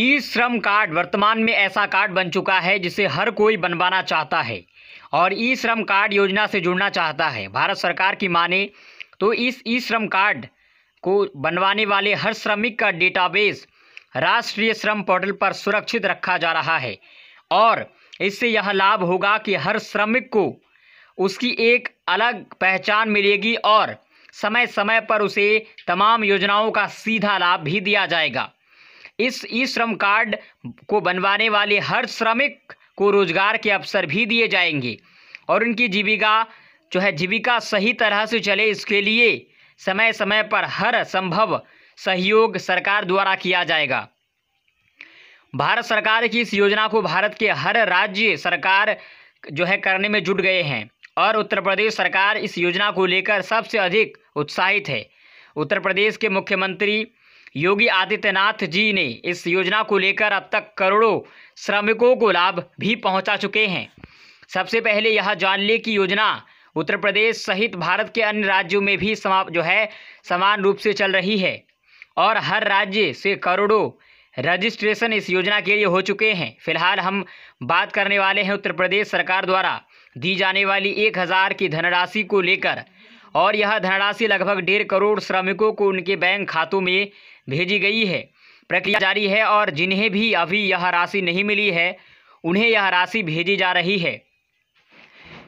ई श्रम कार्ड वर्तमान में ऐसा कार्ड बन चुका है जिसे हर कोई बनवाना चाहता है और ई श्रम कार्ड योजना से जुड़ना चाहता है भारत सरकार की माने तो इस ई श्रम कार्ड को बनवाने वाले हर श्रमिक का डेटाबेस राष्ट्रीय श्रम पोर्टल पर सुरक्षित रखा जा रहा है और इससे यह लाभ होगा कि हर श्रमिक को उसकी एक अलग पहचान मिलेगी और समय समय पर उसे तमाम योजनाओं का सीधा लाभ भी दिया जाएगा इस ई श्रम कार्ड को बनवाने वाले हर श्रमिक को रोजगार के अवसर भी दिए जाएंगे और उनकी जीविका जो है जीविका सही तरह से चले इसके लिए समय समय पर हर संभव सहयोग सरकार द्वारा किया जाएगा भारत सरकार की इस योजना को भारत के हर राज्य सरकार जो है करने में जुट गए हैं और उत्तर प्रदेश सरकार इस योजना को लेकर सबसे अधिक उत्साहित है उत्तर प्रदेश के मुख्यमंत्री योगी आदित्यनाथ जी ने इस योजना को लेकर अब तक करोड़ों श्रमिकों को लाभ भी पहुंचा चुके हैं सबसे पहले यह जान ले कि योजना उत्तर प्रदेश सहित भारत के अन्य राज्यों में भी समाप्त जो है समान रूप से चल रही है और हर राज्य से करोड़ों रजिस्ट्रेशन इस योजना के लिए हो चुके हैं फिलहाल हम बात करने वाले हैं उत्तर प्रदेश सरकार द्वारा दी जाने वाली एक हज़ार की धनराशि को लेकर और यह धनराशि लगभग डेढ़ करोड़ श्रमिकों को उनके बैंक खातों में भेजी गई है प्रक्रिया जारी है और जिन्हें भी अभी यह राशि नहीं मिली है उन्हें यह राशि भेजी जा रही है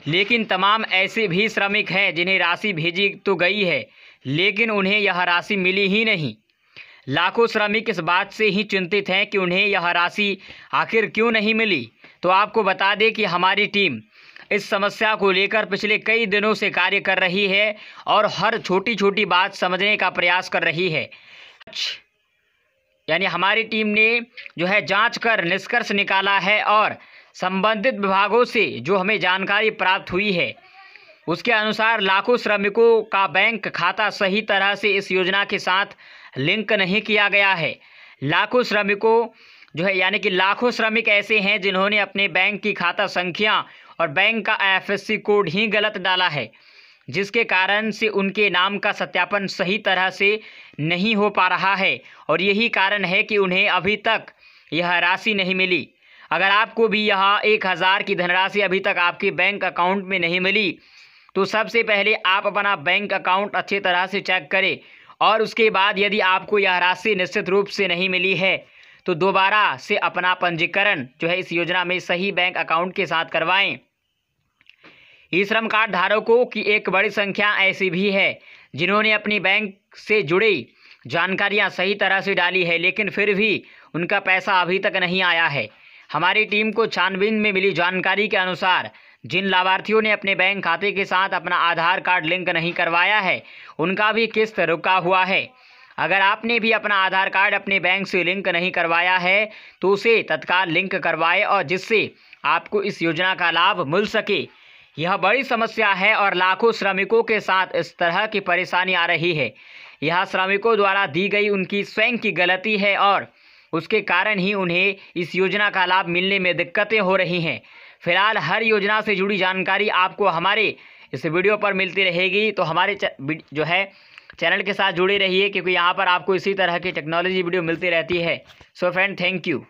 लेकिन तमाम ऐसे भी श्रमिक हैं जिन्हें राशि भेजी तो गई है लेकिन उन्हें यह राशि मिली ही नहीं लाखों श्रमिक इस बात से ही चिंतित हैं कि उन्हें यह राशि आखिर क्यों नहीं मिली तो आपको बता दें कि हमारी टीम इस समस्या को लेकर पिछले कई दिनों से कार्य कर रही है और हर छोटी छोटी बात समझने का प्रयास कर रही है यानी हमारी टीम ने जो है जांच कर निष्कर्ष निकाला है और संबंधित विभागों से जो हमें जानकारी प्राप्त हुई है उसके अनुसार लाखों श्रमिकों का बैंक खाता सही तरह से इस योजना के साथ लिंक नहीं किया गया है लाखों श्रमिकों जो है यानी कि लाखों श्रमिक ऐसे हैं जिन्होंने अपने बैंक की खाता संख्या और बैंक का आई कोड ही गलत डाला है जिसके कारण से उनके नाम का सत्यापन सही तरह से नहीं हो पा रहा है और यही कारण है कि उन्हें अभी तक यह राशि नहीं मिली अगर आपको भी यह एक हज़ार की धनराशि अभी तक आपके बैंक अकाउंट में नहीं मिली तो सबसे पहले आप अपना बैंक अकाउंट अच्छे तरह से चेक करें और उसके बाद यदि आपको यह राशि निश्चित रूप से नहीं मिली है तो दोबारा से अपना पंजीकरण जो है इस योजना में सही बैंक अकाउंट के साथ करवाएं ई श्रम कार्ड धारकों की एक बड़ी संख्या ऐसी भी है जिन्होंने अपनी बैंक से जुड़ी जानकारियां सही तरह से डाली है लेकिन फिर भी उनका पैसा अभी तक नहीं आया है हमारी टीम को छानबीन में मिली जानकारी के अनुसार जिन लाभार्थियों ने अपने बैंक खाते के साथ अपना आधार कार्ड लिंक नहीं करवाया है उनका भी किस्त रुका हुआ है अगर आपने भी अपना आधार कार्ड अपने बैंक से लिंक नहीं करवाया है तो उसे तत्काल लिंक करवाएं और जिससे आपको इस योजना का लाभ मिल सके यह बड़ी समस्या है और लाखों श्रमिकों के साथ इस तरह की परेशानी आ रही है यह श्रमिकों द्वारा दी गई उनकी स्वयं की गलती है और उसके कारण ही उन्हें इस योजना का लाभ मिलने में दिक्कतें हो रही हैं फिलहाल हर योजना से जुड़ी जानकारी आपको हमारे इस वीडियो पर मिलती रहेगी तो हमारे जो है चैनल के साथ जुड़े रहिए क्योंकि यहाँ पर आपको इसी तरह की टेक्नोलॉजी वीडियो मिलती रहती है सो फ्रेंड थैंक यू